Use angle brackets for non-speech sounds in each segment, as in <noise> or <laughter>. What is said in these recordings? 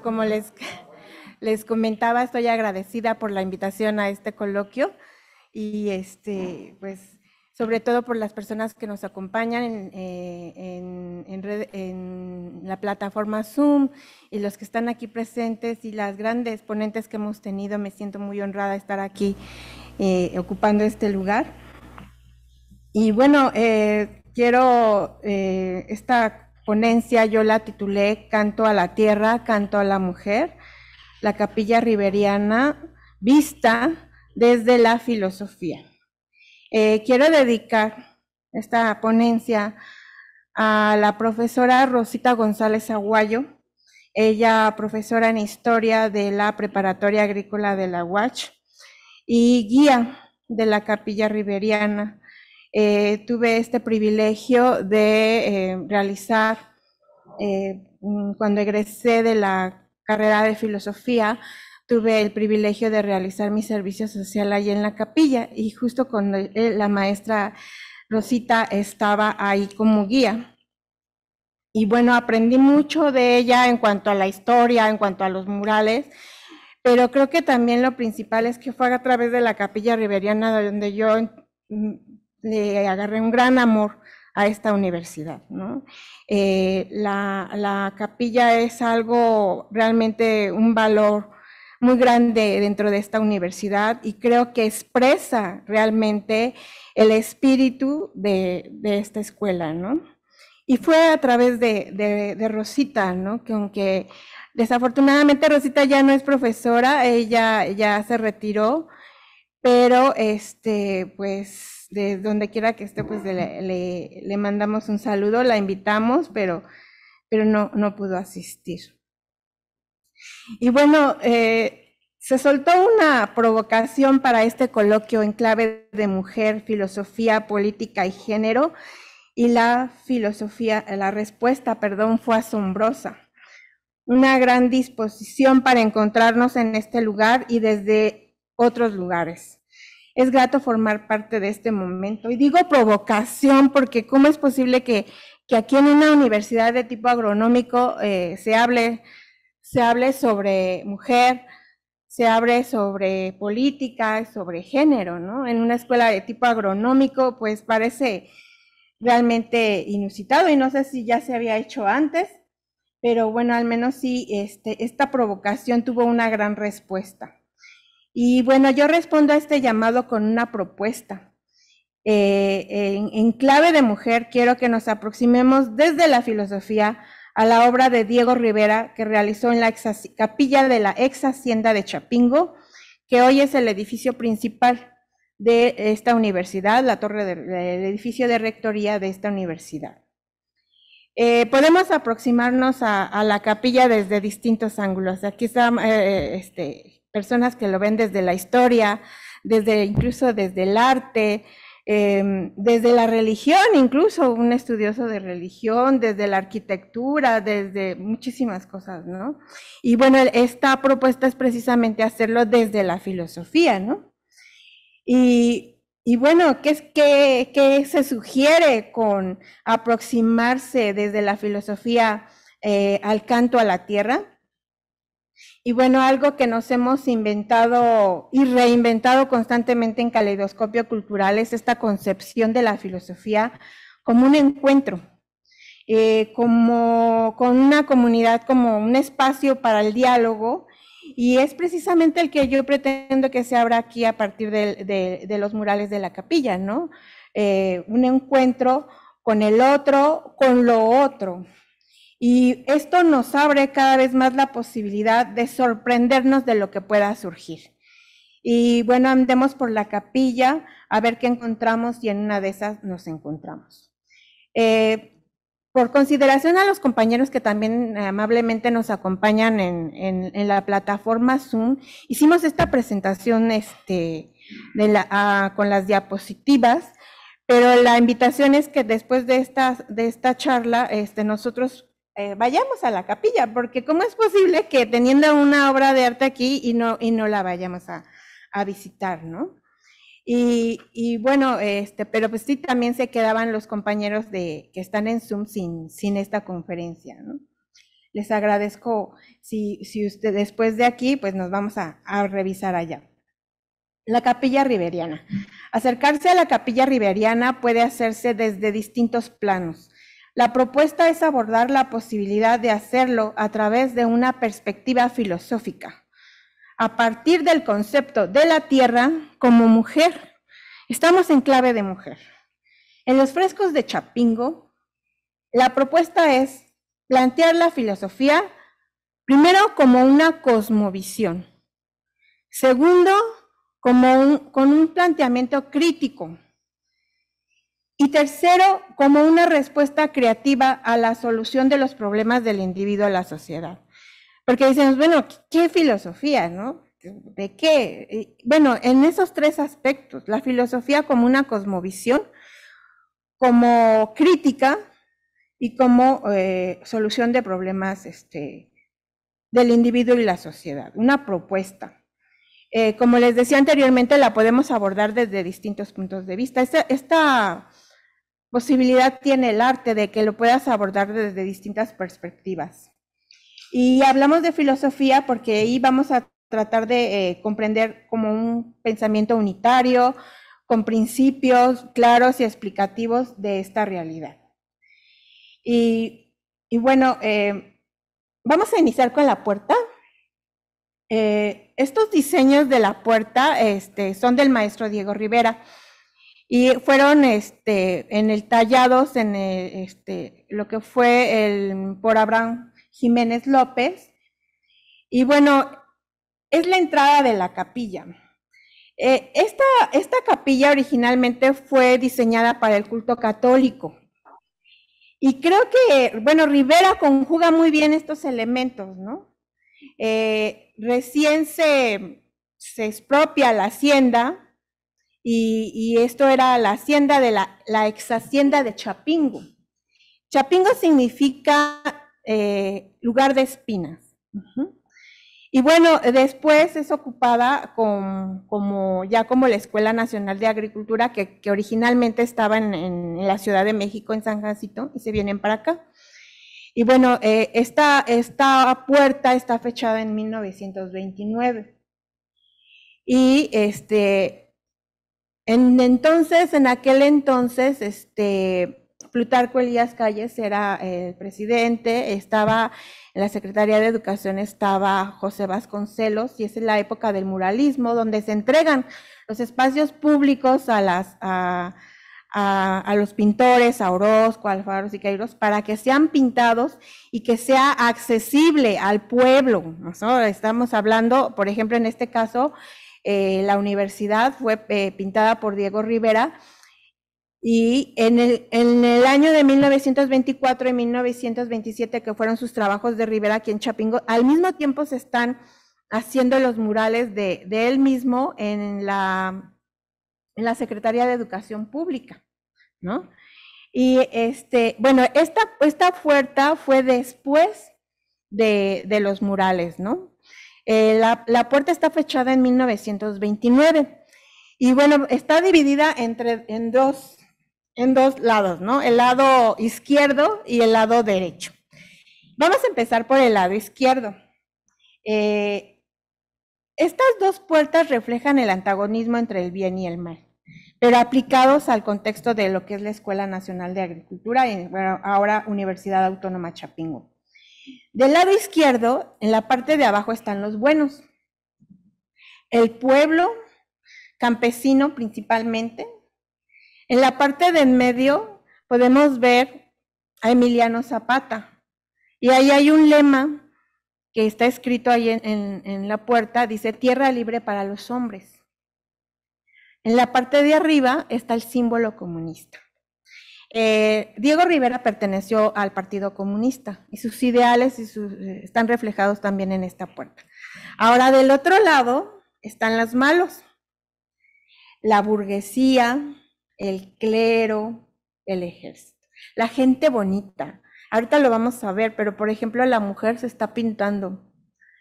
como les, les comentaba, estoy agradecida por la invitación a este coloquio y este, pues, sobre todo por las personas que nos acompañan en, eh, en, la plataforma Zoom y los que están aquí presentes y las grandes ponentes que hemos tenido. Me siento muy honrada de estar aquí eh, ocupando este lugar. Y bueno, eh, quiero esta ponencia yo la titulé Canto a la Tierra, Canto a la Mujer, la capilla riberiana vista desde la filosofía. Eh, quiero dedicar esta ponencia a la profesora Rosita González Aguayo, ella profesora en historia de la Preparatoria Agrícola de la UACH y guía de la capilla riberiana eh, tuve este privilegio de eh, realizar, eh, cuando egresé de la carrera de filosofía, tuve el privilegio de realizar mi servicio social ahí en la capilla y justo cuando la maestra Rosita estaba ahí como guía. Y bueno, aprendí mucho de ella en cuanto a la historia, en cuanto a los murales, pero creo que también lo principal es que fue a través de la capilla riveriana donde yo mm, le agarré un gran amor a esta universidad. Eh, la, la, capilla es algo realmente un valor muy grande dentro de esta universidad y creo que expresa realmente el espíritu de, de esta escuela. ¿no? Y fue a través de, de, de Rosita, ¿no? que aunque desafortunadamente Rosita ya no es profesora, ella ya se retiró, pero este, pues de donde quiera que esté, pues le, mandamos un saludo, la invitamos, pero, pero no, pudo asistir. Y bueno, eh, se soltó una provocación para este coloquio en clave de mujer, filosofía, política y género, y la filosofía, la respuesta, perdón, fue asombrosa. Una gran disposición para encontrarnos en este lugar y desde otros lugares. Es grato formar parte de este momento. Y digo provocación porque ¿cómo es posible que, aquí en una universidad de tipo agronómico eh, se, hable, se hable sobre mujer, se hable sobre política, sobre género, ¿no? En una escuela de tipo agronómico, pues parece realmente inusitado y no sé si ya se había hecho antes, pero bueno, al menos sí, este, esta provocación tuvo una gran respuesta. Y bueno, yo respondo a este llamado con una propuesta. Eh, en, clave de mujer, quiero que nos aproximemos desde la filosofía a la obra de Diego Rivera que realizó en la capilla de la ex hacienda de Chapingo, que hoy es el edificio principal de esta universidad, la torre del edificio de rectoría de esta universidad. Eh, podemos aproximarnos a, la capilla desde distintos ángulos. Aquí está eh, este, personas que lo ven desde la historia, desde incluso desde el arte, em, desde la religión, incluso un estudioso de religión, desde la arquitectura, desde muchísimas cosas, ¿no? Y bueno, esta propuesta es precisamente hacerlo desde la filosofía, ¿no? Y, bueno, ¿qué, es, qué, se sugiere con aproximarse desde la filosofía eh, al canto a la tierra? Y bueno, algo que nos hemos inventado y reinventado constantemente en Caleidoscopio Cultural es esta concepción de la filosofía como un encuentro, eh, como con una comunidad, como un espacio para el diálogo. Y es precisamente el que yo pretendo que se abra aquí a partir de, los murales de la capilla, ¿no? Eh, un encuentro con el otro, con lo otro. Y esto nos abre cada vez más la posibilidad de sorprendernos de lo que pueda surgir. Y bueno, andemos por la capilla a ver qué encontramos y en una de esas nos encontramos. Eh, por consideración a los compañeros que también amablemente nos acompañan en, la plataforma Zoom, hicimos esta presentación este, ah, con las diapositivas, pero la invitación es que después de esta, de esta charla este, nosotros eh, vayamos a la capilla, porque ¿cómo es posible que teniendo una obra de arte aquí y no, y no la vayamos a, visitar, ¿no? Y, bueno, este, pero pues sí también se quedaban los compañeros de, que están en Zoom sin, sin esta conferencia, Les agradezco si, usted después de aquí, pues nos vamos a, a revisar allá. La capilla riberiana. Acercarse a la capilla riberiana puede hacerse desde distintos planos. La propuesta es abordar la posibilidad de hacerlo a través de una perspectiva filosófica, a partir del concepto de la tierra como mujer. Estamos en clave de mujer. En los frescos de Chapingo, la propuesta es plantear la filosofía primero como una cosmovisión, segundo como con un planteamiento crítico y tercero, como una respuesta creativa a la solución de los problemas del individuo a la sociedad. Porque dicen, bueno, ¿qué filosofía, no? ¿De qué? Bueno, en esos tres aspectos, la filosofía como una cosmovisión, como crítica y como eh, solución de problemas este, del individuo y la sociedad, una propuesta. Eh, como les decía anteriormente, la podemos abordar desde distintos puntos de vista. esta posibilidad tiene el arte de que lo puedas abordar desde distintas perspectivas. Y hablamos de filosofía porque ahí vamos a tratar de eh, comprender como un pensamiento unitario, con principios claros y explicativos de esta realidad. Y, bueno, eh, vamos a iniciar con la puerta. Eh, estos diseños de la puerta este, son del maestro Diego Rivera y fueron este, en el tallados en este, lo que fue el, por Abraham Jiménez López. Y bueno, es la entrada de la capilla. Eh, esta, capilla originalmente fue diseñada para el culto católico. Y creo que, bueno, Rivera conjuga muy bien estos elementos, ¿no? Eh, recién se, se expropia la hacienda y, esto era la hacienda de la, ex hacienda de Chapingo. Chapingo significa eh, lugar de espinas. Y bueno, después es ocupada como, ya como la Escuela Nacional de Agricultura, que, originalmente estaba en, la Ciudad de México, en San Jacinto, y se vienen para acá. Y bueno, eh, esta, esta, puerta está fechada en 1929. Y este, en, entonces, en aquel entonces, este, Plutarco Elías Calles era eh, el presidente, estaba en la Secretaría de Educación estaba José Vasconcelos y es la época del muralismo, donde se entregan los espacios públicos a las a, a, los pintores, a Orozco, a Alfaro y para que sean pintados y que sea accesible al pueblo. Estamos hablando, por ejemplo, en este caso, eh, la universidad fue eh, pintada por Diego Rivera y en el, año de 1924 y 1927, que fueron sus trabajos de Rivera aquí en Chapingo, al mismo tiempo se están haciendo los murales de, él mismo en la, en la Secretaría de Educación Pública, ¿no? Y este, bueno, esta, esta oferta fue después de, de los murales, ¿no? Eh, la, puerta está fechada en 1929 y bueno, está dividida entre, en, dos, en dos lados, ¿no? El lado izquierdo y el lado derecho. Vamos a empezar por el lado izquierdo. Eh, estas dos puertas reflejan el antagonismo entre el bien y el mal, pero aplicados al contexto de lo que es la Escuela Nacional de Agricultura y ahora Universidad Autónoma Chapingo. Del lado izquierdo, en la parte de abajo están los buenos. El pueblo, campesino principalmente. En la parte de en medio podemos ver a Emiliano Zapata. Y ahí hay un lema que está escrito ahí en, en la puerta, dice tierra libre para los hombres. En la parte de arriba está el símbolo comunista. Eh, Diego Rivera perteneció al Partido Comunista y sus ideales eh, están reflejados también en esta puerta. Ahora del otro lado están los malos, la burguesía, el clero, el ejército, la gente bonita. Ahorita lo vamos a ver, pero por ejemplo la mujer se está pintando,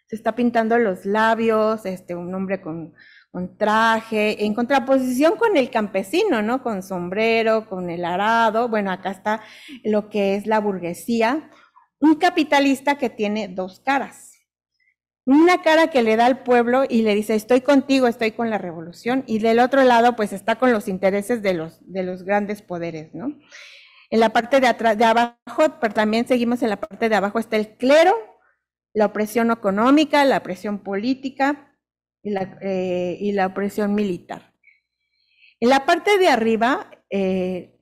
se está pintando los labios, este, un hombre con con traje, en contraposición con el campesino, ¿no? Con sombrero, con el arado. Bueno, acá está lo que es la burguesía. Un capitalista que tiene dos caras. Una cara que le da al pueblo y le dice, estoy contigo, estoy con la revolución. Y del otro lado, pues está con los intereses de los, de los grandes poderes, ¿no? En la parte de, atrás, de abajo, pero también seguimos en la parte de abajo, está el clero, la opresión económica, la opresión política, y la, eh, y la opresión militar. En la parte de arriba, eh,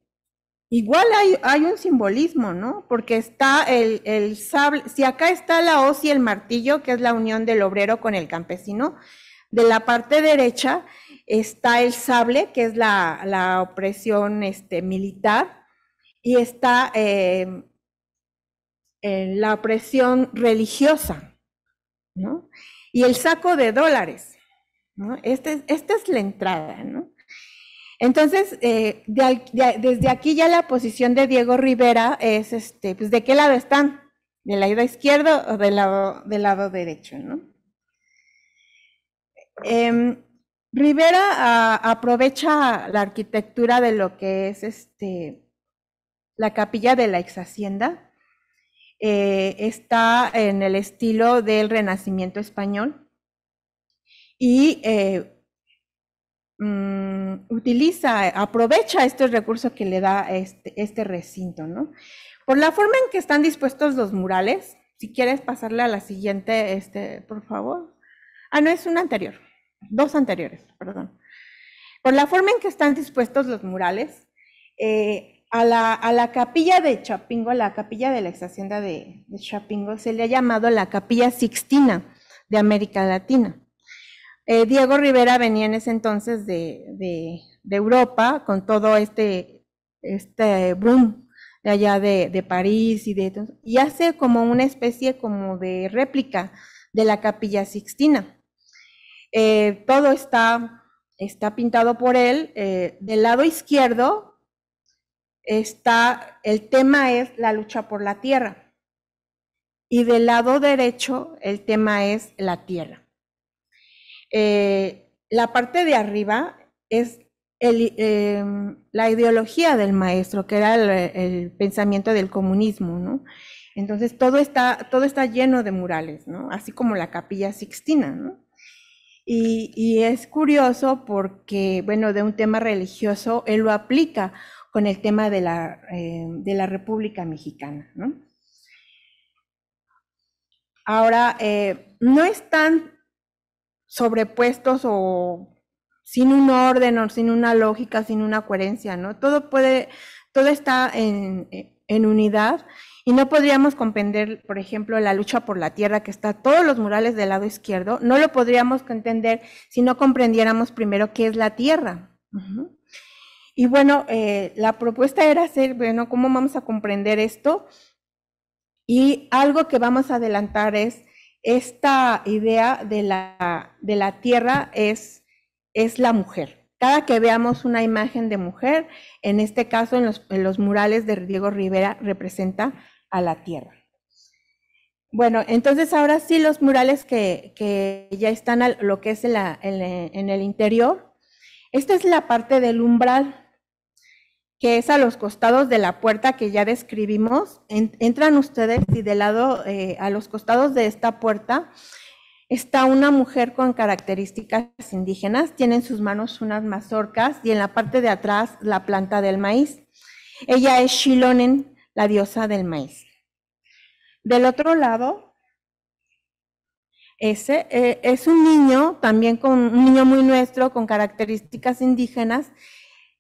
igual hay, un simbolismo, ¿no? Porque está el, sable, si acá está la hoz y el martillo, que es la unión del obrero con el campesino, de la parte derecha está el sable, que es la, opresión este, militar, y está eh, la opresión religiosa, ¿no? y el saco de dólares. Este esta es la entrada, ¿no? Entonces, eh, desde aquí ya la posición de Diego Rivera es, este, pues, ¿de qué lado están? ¿Del lado izquierdo o del lado, derecho? Em, Rivera ah, aprovecha la arquitectura de lo que es este, la capilla de la exhacienda. Eh, está en el estilo del Renacimiento español y eh, mm, utiliza, aprovecha estos recursos que le da este, este, recinto, ¿no? Por la forma en que están dispuestos los murales, si quieres pasarle a la siguiente, este, por favor. Ah, no, es una anterior, dos anteriores, perdón. Por la forma en que están dispuestos los murales, eh, a la, capilla de Chapingo, la capilla de la ex hacienda de, Chapingo, se le ha llamado la capilla sixtina de América Latina. Eh, Diego Rivera venía en ese entonces de, Europa con todo este, este, boom de allá de, París y de y hace como una especie como de réplica de la capilla sixtina. Eh, todo está, está pintado por él. Eh, del lado izquierdo está, el tema es la lucha por la tierra. Y del lado derecho, el tema es la tierra. Eh, la parte de arriba es eh, la ideología del maestro, que era el, pensamiento del comunismo, Entonces todo está, todo está lleno de murales, Así como la capilla sixtina, Y, y, es curioso porque, bueno, de un tema religioso, él lo aplica con el tema de la, eh, de la República Mexicana. ¿no? Ahora, eh, no están sobrepuestos o sin un orden o sin una lógica, sin una coherencia, ¿no? Todo puede, todo está eh, en, unidad y no podríamos comprender, por ejemplo, la lucha por la tierra que está todos los murales del lado izquierdo, no lo podríamos entender si no comprendiéramos primero qué es la tierra. Y bueno, eh, la propuesta era hacer, bueno, ¿cómo vamos a comprender esto? Y algo que vamos a adelantar es esta idea de la, de la tierra es, es la mujer. Cada que veamos una imagen de mujer, en este caso en los, murales de Diego Rivera, representa a la tierra. Bueno, entonces ahora sí los murales que, ya están lo que es en, el interior. Esta es la parte del umbral que es a los costados de la puerta que ya describimos. entran ustedes y de lado, eh, a los costados de esta puerta, está una mujer con características indígenas. Tiene en sus manos unas mazorcas y en la parte de atrás la planta del maíz. Ella es Shilonen, la diosa del maíz. Del otro lado, ese eh, es un niño, también con, un niño muy nuestro, con características indígenas,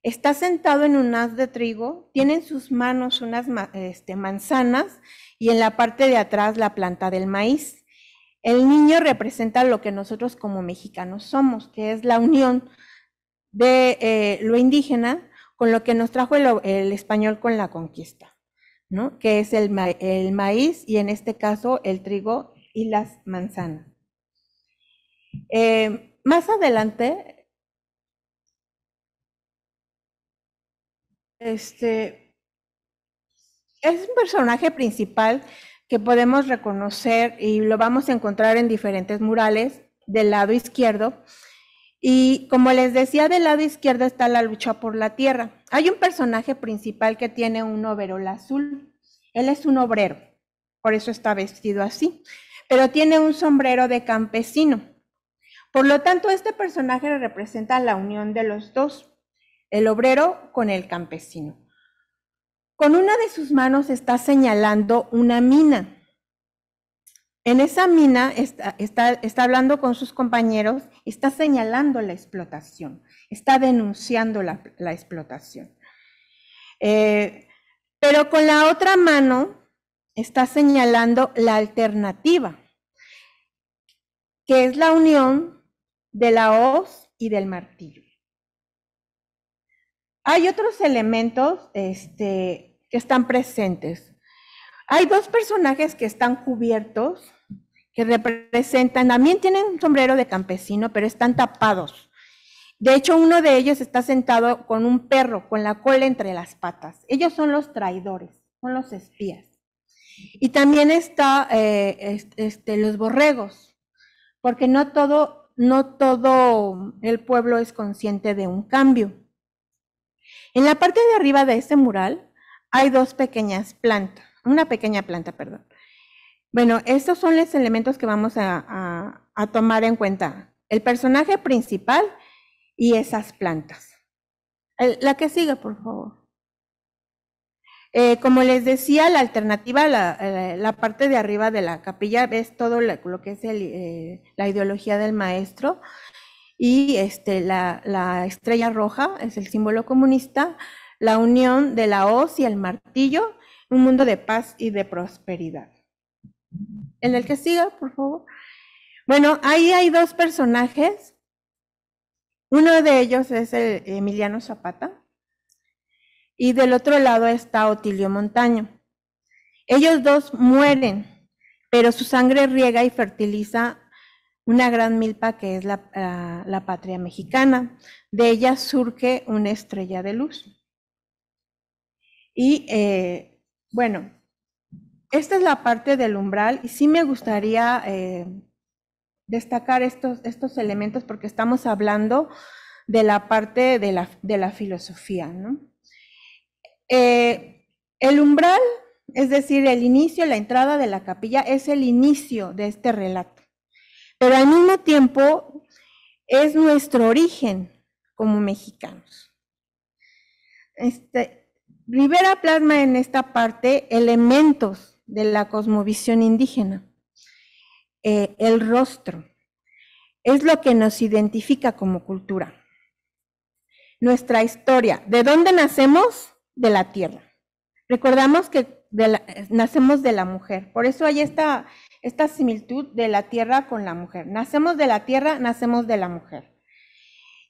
Está sentado en un haz de trigo, tiene en sus manos unas este, manzanas y en la parte de atrás la planta del maíz. El niño representa lo que nosotros como mexicanos somos, que es la unión de eh, lo indígena con lo que nos trajo el, español con la conquista, ¿no? que es el, maíz y en este caso el trigo y las manzanas. Eh, más adelante Este es un personaje principal que podemos reconocer y lo vamos a encontrar en diferentes murales del lado izquierdo. Y como les decía, del lado izquierdo está la lucha por la tierra. Hay un personaje principal que tiene un overol azul. Él es un obrero, por eso está vestido así, pero tiene un sombrero de campesino. Por lo tanto, este personaje representa la unión de los dos el obrero con el campesino. Con una de sus manos está señalando una mina. En esa mina está, está, hablando con sus compañeros, está señalando la explotación, está denunciando la, explotación. Eh, pero con la otra mano está señalando la alternativa, que es la unión de la hoz y del martillo. Hay otros elementos este, que están presentes. Hay dos personajes que están cubiertos, que representan, también tienen un sombrero de campesino, pero están tapados. De hecho, uno de ellos está sentado con un perro, con la cola entre las patas. Ellos son los traidores, son los espías. Y también está eh, este, los borregos, porque no todo, no todo el pueblo es consciente de un cambio. En la parte de arriba de este mural hay dos pequeñas plantas, una pequeña planta, perdón. Bueno, estos son los elementos que vamos a, tomar en cuenta. El personaje principal y esas plantas. la que sigue, por favor. Eh, como les decía, la alternativa, la, eh, la, parte de arriba de la capilla, es todo lo, que es eh, la ideología del maestro y este, la, estrella roja es el símbolo comunista, la unión de la hoz y el martillo, un mundo de paz y de prosperidad. En el que siga, por favor. Bueno, ahí hay dos personajes. Uno de ellos es el Emiliano Zapata y del otro lado está Otilio Montaño. Ellos dos mueren, pero su sangre riega y fertiliza una gran milpa que es la, patria mexicana. De ella surge una estrella de luz. Y eh, bueno, esta es la parte del umbral y sí me gustaría eh, destacar estos, estos elementos porque estamos hablando de la parte de la, filosofía. Eh, el umbral, es decir, el inicio, la entrada de la capilla, es el inicio de este relato pero al mismo tiempo es nuestro origen como mexicanos. Este, Rivera plasma en esta parte elementos de la cosmovisión indígena. Eh, el rostro es lo que nos identifica como cultura. Nuestra historia, ¿de dónde nacemos? De la tierra. Recordamos que eh, nacemos de la mujer. Por eso ahí está esta similitud de la tierra con la mujer. Nacemos de la tierra, nacemos de la mujer.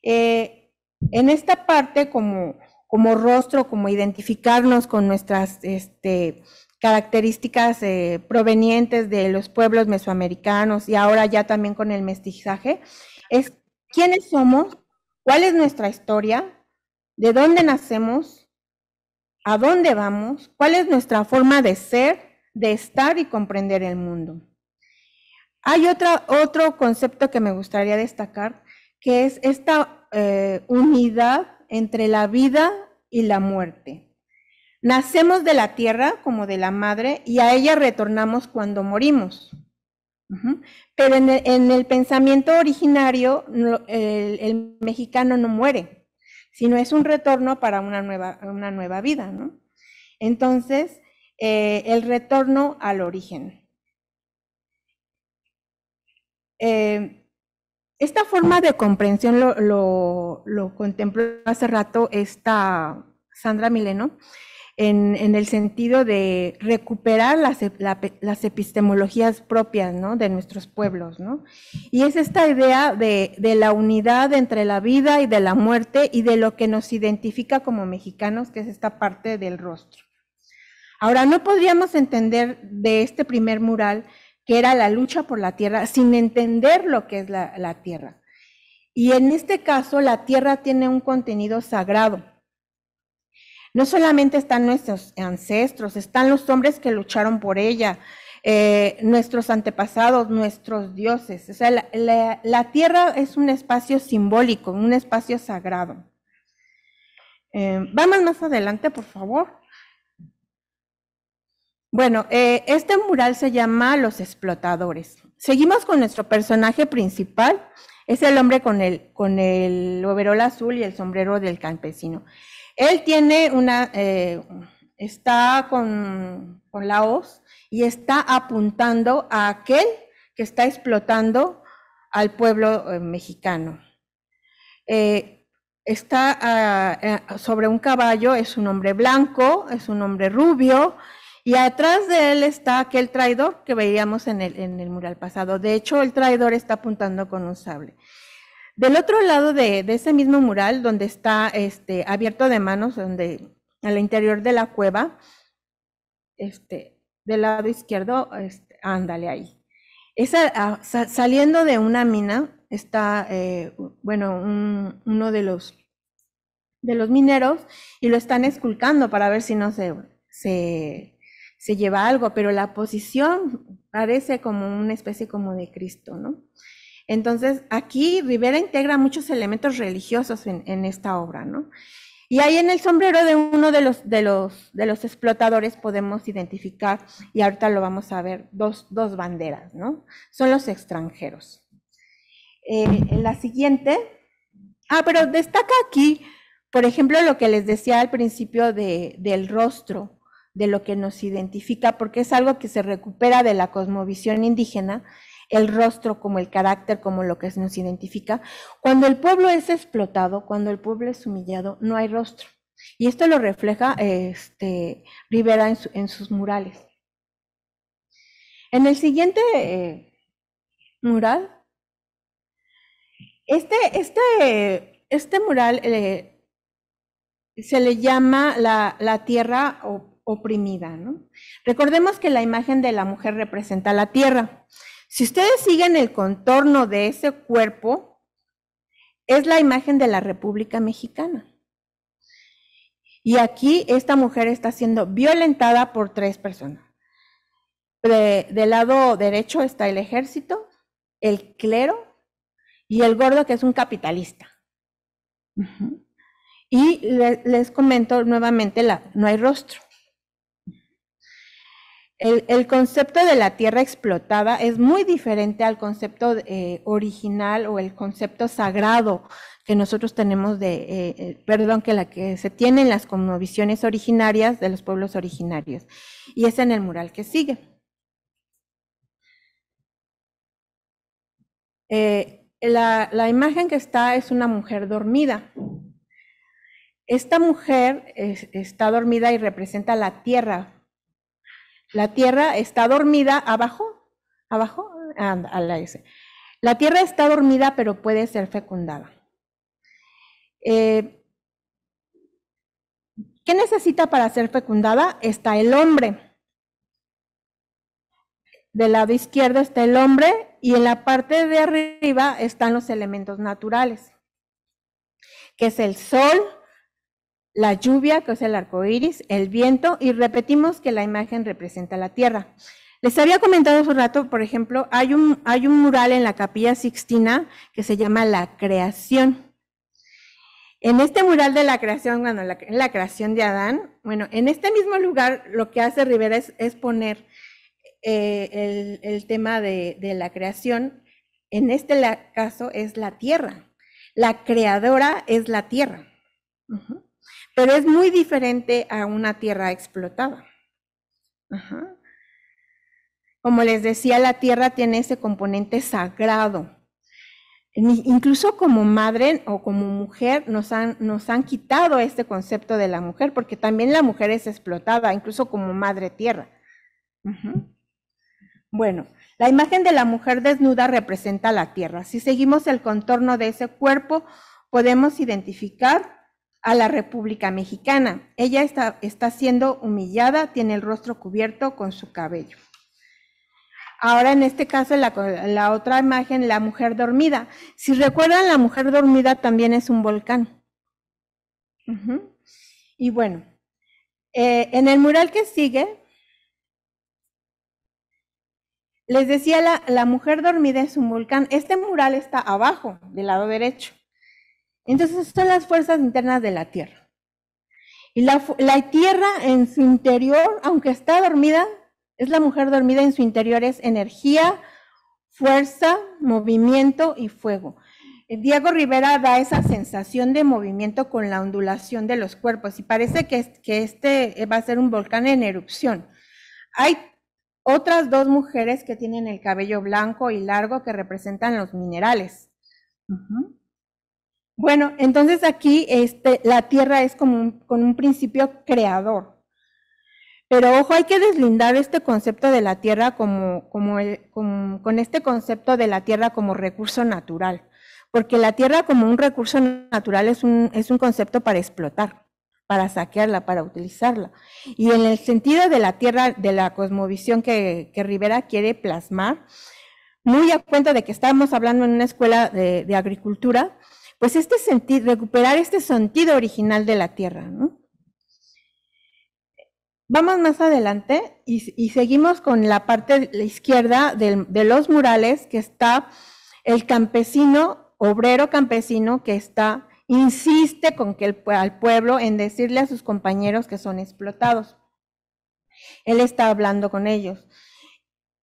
Eh, en esta parte, como, como rostro, como identificarnos con nuestras este, características eh, provenientes de los pueblos mesoamericanos y ahora ya también con el mestizaje, es quiénes somos, cuál es nuestra historia, de dónde nacemos, a dónde vamos, cuál es nuestra forma de ser de estar y comprender el mundo. Hay otra, otro concepto que me gustaría destacar, que es esta eh, unidad entre la vida y la muerte. Nacemos de la tierra como de la madre y a ella retornamos cuando morimos. Pero en el, pensamiento originario el, mexicano no muere, sino es un retorno para una nueva, una nueva vida. Entonces, eh, el retorno al origen. Eh, esta forma de comprensión lo, contempló hace rato esta Sandra Mileno, en, el sentido de recuperar las, epistemologías propias ¿no? de nuestros pueblos. ¿no? Y es esta idea de, de la unidad entre la vida y de la muerte y de lo que nos identifica como mexicanos, que es esta parte del rostro. Ahora, no podríamos entender de este primer mural que era la lucha por la tierra sin entender lo que es la, tierra. Y en este caso, la tierra tiene un contenido sagrado. No solamente están nuestros ancestros, están los hombres que lucharon por ella, eh, nuestros antepasados, nuestros dioses. O sea, la, tierra es un espacio simbólico, un espacio sagrado. Eh, vamos más adelante, por favor. Bueno, eh, este mural se llama Los Explotadores. Seguimos con nuestro personaje principal. Es el hombre con el, con overol azul y el sombrero del campesino. Él tiene una, eh, está con, la hoz y está apuntando a aquel que está explotando al pueblo eh, mexicano. está ah, sobre un caballo, es un hombre blanco, es un hombre rubio, y atrás de él está aquel traidor que veíamos en el, en el mural pasado. De hecho, el traidor está apuntando con un sable. Del otro lado de, ese mismo mural, donde está este, abierto de manos, donde al interior de la cueva, este, del lado izquierdo, este, ándale ahí. Esa, ah, saliendo de una mina está, eh, bueno, uno de los, de los mineros y lo están esculcando para ver si no se, se se lleva algo, pero la posición parece como una especie como de Cristo, ¿no? Entonces, aquí Rivera integra muchos elementos religiosos en, esta obra, ¿no? Y ahí en el sombrero de uno de los, de los, de los explotadores podemos identificar, y ahorita lo vamos a ver, dos, banderas, ¿no? Son los extranjeros. Eh, la siguiente, ah, pero destaca aquí, por ejemplo, lo que les decía al principio del rostro de lo que nos identifica, porque es algo que se recupera de la cosmovisión indígena, el rostro como el carácter, como lo que nos identifica. Cuando el pueblo es explotado, cuando el pueblo es humillado, no hay rostro. Y esto lo refleja este, Rivera en, sus murales. En el siguiente eh, mural, este, este, este mural eh, se le llama la, la tierra o oprimida. ¿no? Recordemos que la imagen de la mujer representa la tierra. Si ustedes siguen el contorno de ese cuerpo, es la imagen de la República Mexicana. Y aquí esta mujer está siendo violentada por tres personas. del lado derecho está el ejército, el clero y el gordo que es un capitalista. Y les comento nuevamente, la, no hay rostro el, concepto de la tierra explotada es muy diferente al concepto eh, original o el concepto sagrado que nosotros tenemos de, eh, eh, perdón, que la que se tiene en las visiones originarias de los pueblos originarios. Y es en el mural que sigue. la, imagen que está es una mujer dormida. Esta mujer está dormida y representa la tierra, la Tierra está dormida abajo, abajo, a, a la, la Tierra está dormida pero puede ser fecundada. Eh, ¿Qué necesita para ser fecundada? Está el hombre. Del lado izquierdo está el hombre y en la parte de arriba están los elementos naturales, que es el sol, la lluvia, que es el arco iris, el viento, y repetimos que la imagen representa la tierra. Les había comentado hace un rato, por ejemplo, hay un, hay un mural en la Capilla Sixtina que se llama La Creación. En este mural de la creación, bueno, la, la creación de Adán, bueno, en este mismo lugar lo que hace Rivera es, poner eh, el, tema de, la creación, en este caso es la tierra. La creadora es la tierra pero es muy diferente a una tierra explotada. Como les decía, la tierra tiene ese componente sagrado. Incluso como madre o como mujer nos han, nos han quitado este concepto de la mujer, porque también la mujer es explotada, incluso como madre tierra. Bueno, la imagen de la mujer desnuda representa la tierra. Si seguimos el contorno de ese cuerpo, podemos identificar a la República Mexicana. Ella está, está siendo humillada, tiene el rostro cubierto con su cabello. Ahora en este caso, la, otra imagen, la mujer dormida. Si recuerdan, la mujer dormida también es un volcán. Y bueno, eh, en el mural que sigue, les decía, la, la mujer dormida es un volcán. Este mural está abajo, del lado derecho. Entonces son las fuerzas internas de la Tierra. Y la, Tierra en su interior, aunque está dormida, es la mujer dormida en su interior, es energía, fuerza, movimiento y fuego. Eh, Diego Rivera da esa sensación de movimiento con la ondulación de los cuerpos y parece que, que este eh, va a ser un volcán en erupción. Hay otras dos mujeres que tienen el cabello blanco y largo que representan los minerales. Ajá. Bueno, entonces aquí este, la tierra es como con un principio creador. Pero ojo, hay que deslindar este concepto de la tierra como, con este concepto de la tierra como recurso natural. Porque la tierra como un recurso natural es un, es un concepto para explotar, para saquearla, para utilizarla. Y en el sentido de la tierra, de la cosmovisión que, Rivera quiere plasmar, muy a cuenta de que estamos hablando en una escuela de agricultura, pues este sentido, recuperar este sentido original de la tierra. ¿no? Vamos más adelante y, seguimos con la parte de la izquierda de, los murales que está el campesino, obrero campesino que está, insiste con que el, al pueblo en decirle a sus compañeros que son explotados. Él está hablando con ellos.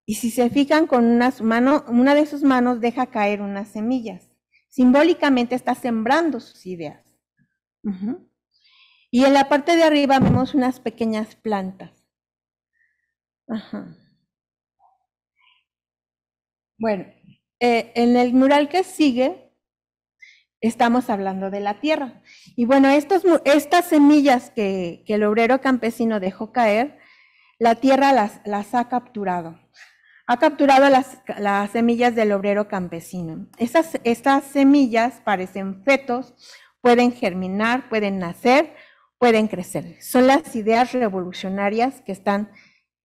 Y si se fijan con unas mano, una de sus manos deja caer unas semillas. Simbólicamente está sembrando sus ideas. Y en la parte de arriba vemos unas pequeñas plantas. Bueno, eh, en el mural que sigue estamos hablando de la tierra. Y bueno, estas semillas que, el obrero campesino dejó caer, la tierra las ha capturado ha capturado las, semillas del obrero campesino. Esas, estas semillas parecen fetos, pueden germinar, pueden nacer, pueden crecer. Son las ideas revolucionarias que están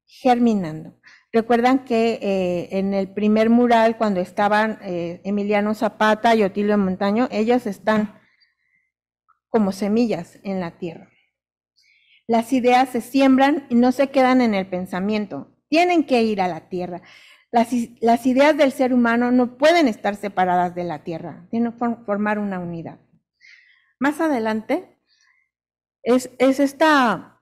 germinando. Recuerdan que eh, en el primer mural, cuando estaban eh, Emiliano Zapata y Otilio Montaño, ellos están como semillas en la tierra. Las ideas se siembran y no se quedan en el pensamiento, tienen que ir a la tierra. Las, ideas del ser humano no pueden estar separadas de la tierra, tienen que formar una unidad. Más adelante es, esta,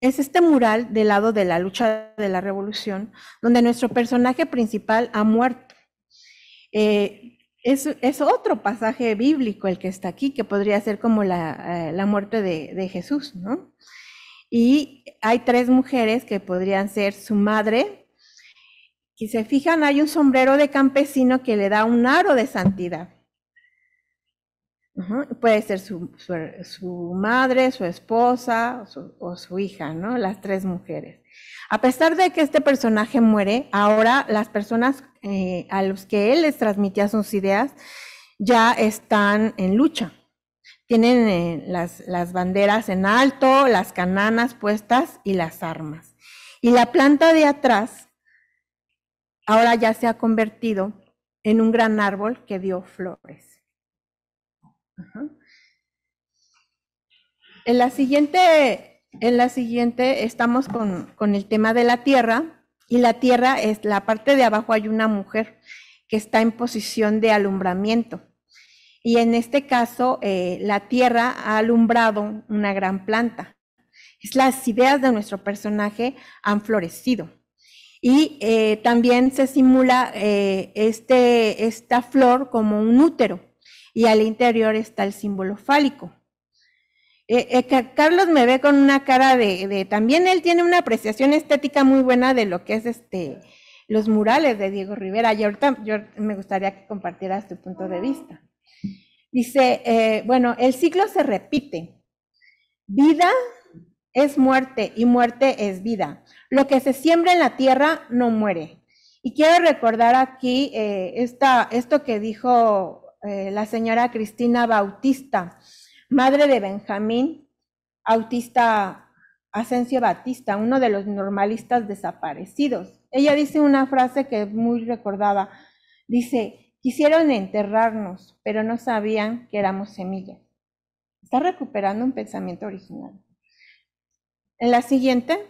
es este mural del lado de la lucha de la revolución, donde nuestro personaje principal ha muerto. Eh, es, otro pasaje bíblico el que está aquí, que podría ser como la, eh, muerte de, de Jesús, ¿no? Y hay tres mujeres que podrían ser su madre. Si se fijan, hay un sombrero de campesino que le da un aro de santidad. Puede ser su, madre, su esposa o su, hija, ¿no? Las tres mujeres. A pesar de que este personaje muere, ahora las personas eh, a las que él les transmitía sus ideas ya están en lucha tienen eh, las, banderas en alto, las cananas puestas y las armas. Y la planta de atrás ahora ya se ha convertido en un gran árbol que dio flores. En la siguiente, en la siguiente estamos con, con, el tema de la tierra y la tierra es la parte de abajo hay una mujer que está en posición de alumbramiento. Y en este caso, eh, la tierra ha alumbrado una gran planta. Es las ideas de nuestro personaje han florecido. Y eh, también se simula eh, este, esta flor como un útero. Y al interior está el símbolo fálico. Carlos me ve con una cara de, También él tiene una apreciación estética muy buena de lo que es este los murales de Diego Rivera. Y ahorita yo me gustaría que compartieras tu punto de vista. Dice, eh, bueno, el ciclo se repite. Vida es muerte y muerte es vida. Lo que se siembra en la tierra no muere. Y quiero recordar aquí eh, esto que dijo eh, la señora Cristina Bautista, madre de Benjamín, autista Asensio Batista, uno de los normalistas desaparecidos. Ella dice una frase que muy recordada, Dice, Quisieron enterrarnos, pero no sabían que éramos semillas. Está recuperando un pensamiento original. En la siguiente.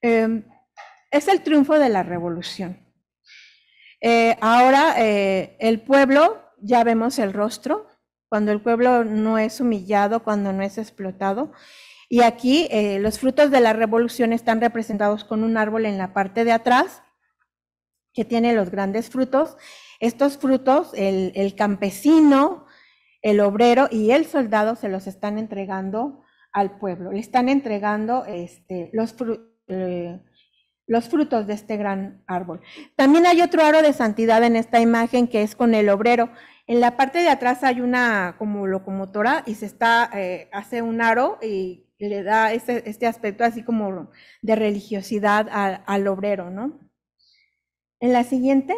Em, es el triunfo de la revolución. Eh, ahora eh, el pueblo, ya vemos el rostro, cuando el pueblo no es humillado, cuando no es explotado. Y aquí eh, los frutos de la revolución están representados con un árbol en la parte de atrás que tiene los grandes frutos. Estos frutos, el, campesino, el obrero y el soldado se los están entregando al pueblo, le están entregando este, los, eh, los frutos de este gran árbol. También hay otro aro de santidad en esta imagen que es con el obrero. En la parte de atrás hay una como locomotora y se está, eh, hace un aro y le da este, aspecto así como de religiosidad al, al obrero, ¿no? En la siguiente.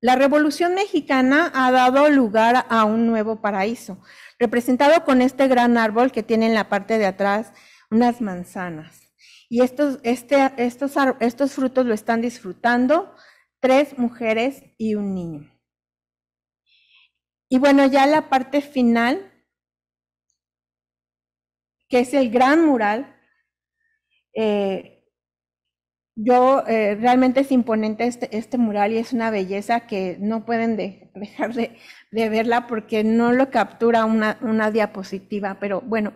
La Revolución Mexicana ha dado lugar a un nuevo paraíso, representado con este gran árbol que tiene en la parte de atrás unas manzanas. Y estos, este, estos, estos frutos lo están disfrutando tres mujeres y un niño. Y bueno, ya la parte final, que es el gran mural, eh, yo eh, realmente es imponente este, este, mural y es una belleza que no pueden <laughs> dejar de, verla porque no lo captura una, diapositiva, pero bueno,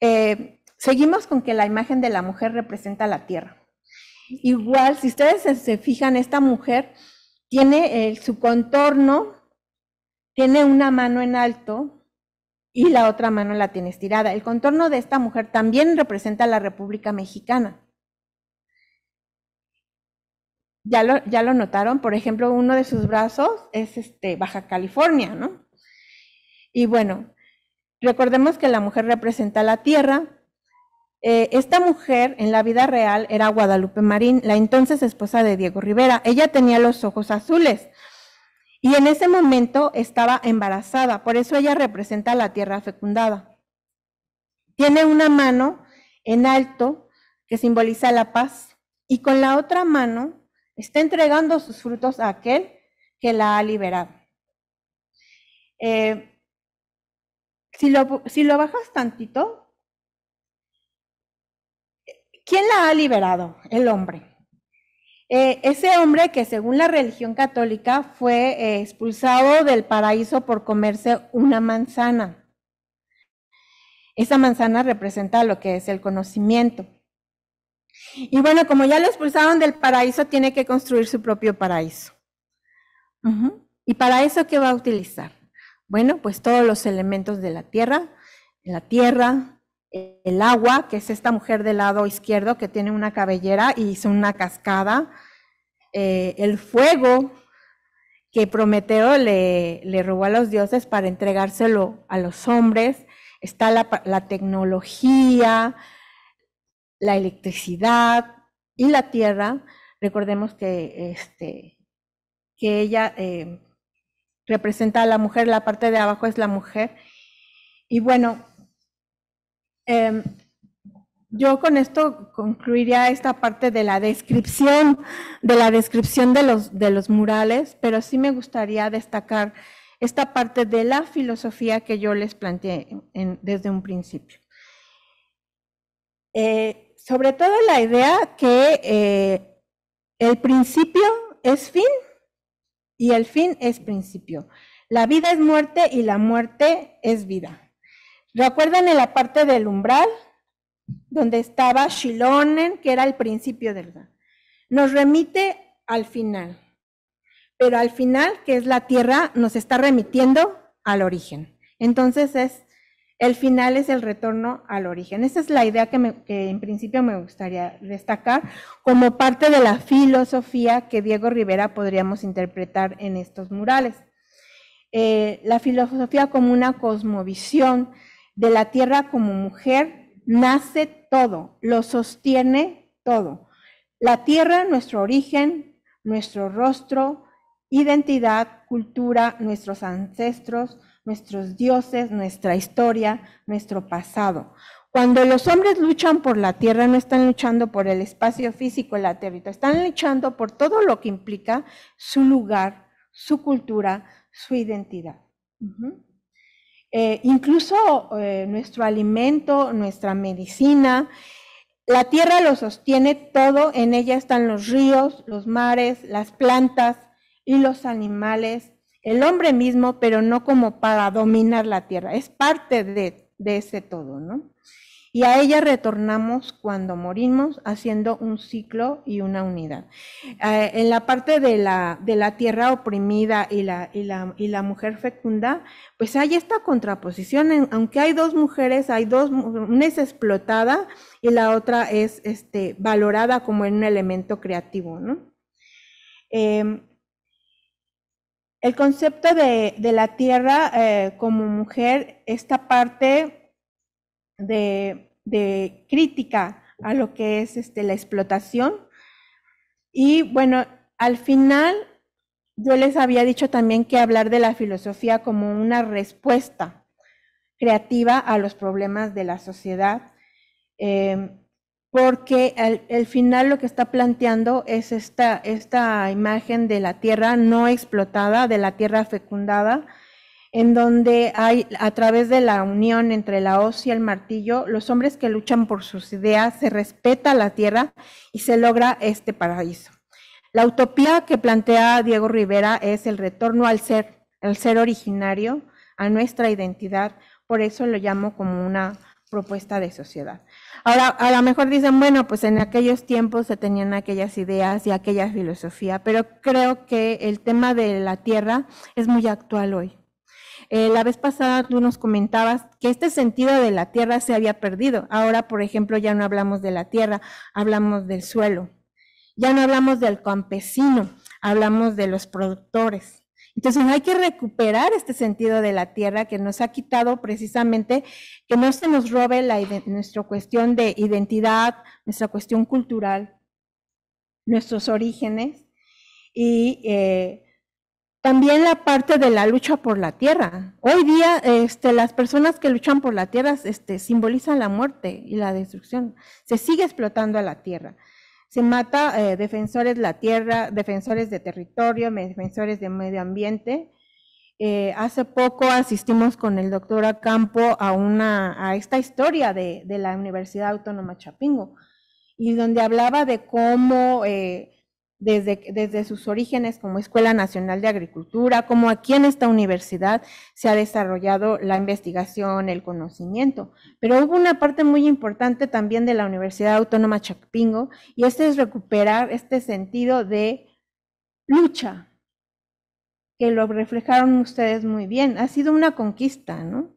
eh, seguimos con que la imagen de la mujer representa la tierra. Igual, si ustedes se, fijan, esta mujer tiene su contorno, tiene una mano en alto, y la otra mano la tiene estirada. El contorno de esta mujer también representa la República Mexicana ya lo, notaron, por ejemplo, uno de sus brazos es este, Baja California, ¿no? Y bueno, recordemos que la mujer representa la tierra. Eh, esta mujer en la vida real era Guadalupe Marín, la entonces esposa de Diego Rivera. Ella tenía los ojos azules y en ese momento estaba embarazada, por eso ella representa la tierra fecundada. Tiene una mano en alto que simboliza la paz y con la otra mano Está entregando sus frutos a aquel que la ha liberado. Eh, si, lo, bajas tantito, ¿quién la ha liberado? El hombre. Eh, ese hombre que según la religión católica fue eh, expulsado del paraíso por comerse una manzana. Esa manzana representa lo que es el conocimiento. Y bueno, como ya lo expulsaron del paraíso, tiene que construir su propio paraíso. ¿Y para eso qué va a utilizar? Bueno, pues todos los elementos de la tierra, la tierra, el agua, que es esta mujer del lado izquierdo que tiene una cabellera y hizo una cascada, eh, el fuego que Prometeo le, robó a los dioses para entregárselo a los hombres, está la, la tecnología, la electricidad y la tierra. Recordemos que, este, que ella eh, representa a la mujer, la parte de abajo es la mujer. Y bueno, em, yo con esto concluiría esta parte de la descripción, de la descripción de los, de los murales, pero sí me gustaría destacar esta parte de la filosofía que yo les planteé desde un principio. Eh, sobre todo la idea que eh, el principio es fin y el fin es principio. La vida es muerte y la muerte es vida. ¿Recuerdan en la parte del umbral? Donde estaba Shilonen, que era el principio del Nos remite al final. Pero al final, que es la tierra, nos está remitiendo al origen. Entonces es el final es el retorno al origen. Esta es la idea que, en principio me gustaría destacar como parte de la filosofía que Diego Rivera podríamos interpretar en estos murales. Eh, la filosofía como una cosmovisión de la tierra como mujer nace todo, lo sostiene todo. La tierra, nuestro origen, nuestro rostro, identidad, cultura, nuestros ancestros, nuestros dioses, nuestra historia, nuestro pasado. Cuando los hombres luchan por la tierra, no están luchando por el espacio físico, la tierra, están luchando por todo lo que implica su lugar, su cultura, su identidad. Eh, incluso eh, nuestro alimento, nuestra medicina, la tierra lo sostiene todo, en ella están los ríos, los mares, las plantas y los animales el hombre mismo, pero no como para dominar la tierra. Es parte de, ese todo, ¿no? Y a ella retornamos cuando morimos, haciendo un ciclo y una unidad. Eh, en la parte de la, tierra oprimida y la, mujer fecunda, pues hay esta contraposición, aunque hay dos mujeres, hay dos, una es explotada y la otra es este, valorada como un elemento creativo, ¿no? Eh, el concepto de, la tierra eh, como mujer, esta parte de, crítica a lo que es este, la explotación. Y bueno, al final yo les había dicho también que hablar de la filosofía como una respuesta creativa a los problemas de la sociedad. Em, porque al, final lo que está planteando es esta, esta imagen de la tierra no explotada, de la tierra fecundada, en donde hay, a través de la unión entre la hoz y el martillo, los hombres que luchan por sus ideas, se respeta la tierra y se logra este paraíso. La utopía que plantea Diego Rivera es el retorno al ser, al ser originario, a nuestra identidad, por eso lo llamo como una propuesta de sociedad. Ahora, a lo mejor dicen, bueno, pues en aquellos tiempos se tenían aquellas ideas y aquella filosofía, pero creo que el tema de la tierra es muy actual hoy. Eh, la vez pasada tú nos comentabas que este sentido de la tierra se había perdido. Ahora, por ejemplo, ya no hablamos de la tierra, hablamos del suelo. Ya no hablamos del campesino, hablamos de los productores. Entonces hay que recuperar este sentido de la tierra que nos ha quitado precisamente, que no se nos robe nuestra cuestión de identidad, nuestra cuestión cultural, nuestros orígenes y eh, también la parte de la lucha por la tierra. Hoy día este, las personas que luchan por la tierra este, simbolizan la muerte y la destrucción. Se sigue explotando a la tierra. Se mata eh, defensores de la tierra, defensores de territorio, defensores de medio ambiente. Eh, hace poco asistimos con el doctor Acampo a, una, a esta historia de, de la Universidad Autónoma Chapingo, y donde hablaba de cómo eh, desde, sus orígenes como Escuela Nacional de Agricultura, como aquí en esta universidad se ha desarrollado la investigación, el conocimiento. Pero hubo una parte muy importante también de la Universidad Autónoma Chacpingo y este es recuperar este sentido de lucha, que lo reflejaron ustedes muy bien. Ha sido una conquista, ¿no?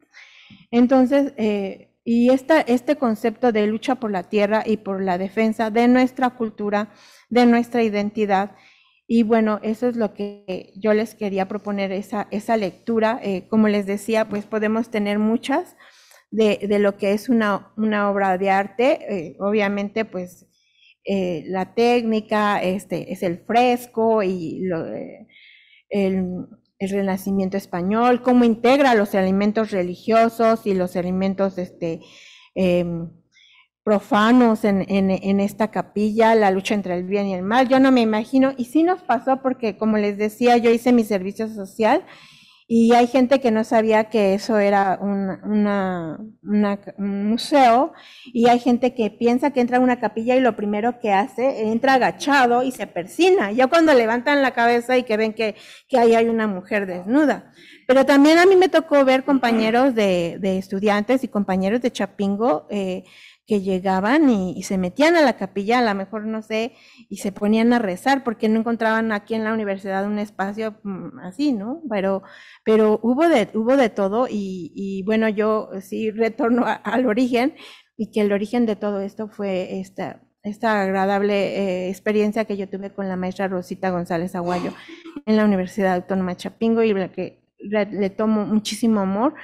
Entonces, eh, y este concepto de lucha por la tierra y por la defensa de nuestra cultura, de nuestra identidad. Y bueno, eso es lo que yo les quería proponer, esa, esa lectura. Eh, como les decía, pues podemos tener muchas de, lo que es una, obra de arte. Eh, obviamente, pues eh, la técnica, este, es el fresco y lo, el, el Renacimiento español, cómo integra los elementos religiosos y los elementos este, em, profanos en, en, en, esta capilla, la lucha entre el bien y el mal. Yo no me imagino, y sí nos pasó porque, como les decía, yo hice mi servicio social y hay gente que no sabía que eso era un, una, museo y hay gente que piensa que entra a una capilla y lo primero que hace, entra agachado y se persina. Ya cuando levantan la cabeza y que ven que, ahí hay una mujer desnuda. Pero también a mí me tocó ver compañeros de, de estudiantes y compañeros de Chapingo eh, que llegaban y, se metían a la capilla, a lo mejor no sé, y se ponían a rezar porque no encontraban aquí en la universidad un espacio mm, así, ¿no? Pero, pero hubo, de, hubo de todo y, bueno, yo sí retorno al origen y que el origen de todo esto fue esta, esta agradable eh, experiencia que yo tuve con la maestra Rosita González Aguayo en la Universidad Autónoma de Chapingo y la que le tomo muchísimo amor.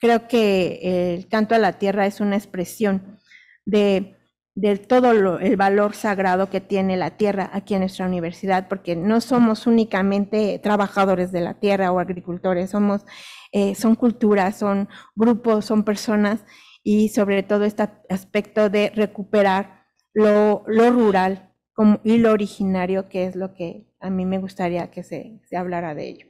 Creo que el canto a la tierra es una expresión de, todo el valor sagrado que tiene la tierra aquí en nuestra universidad, porque no somos únicamente trabajadores de la tierra o agricultores, somos, eh, son culturas, son grupos, son personas y sobre todo este aspecto de recuperar lo, rural como, y lo originario, que es lo que a mí me gustaría que se, hablara de ello.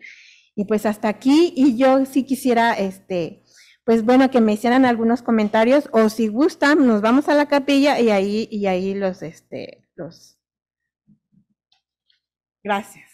Y pues hasta aquí, y yo sí quisiera este, pues bueno, que me hicieran algunos comentarios o si gustan, nos vamos a la capilla y ahí, y ahí los, este, los. Gracias.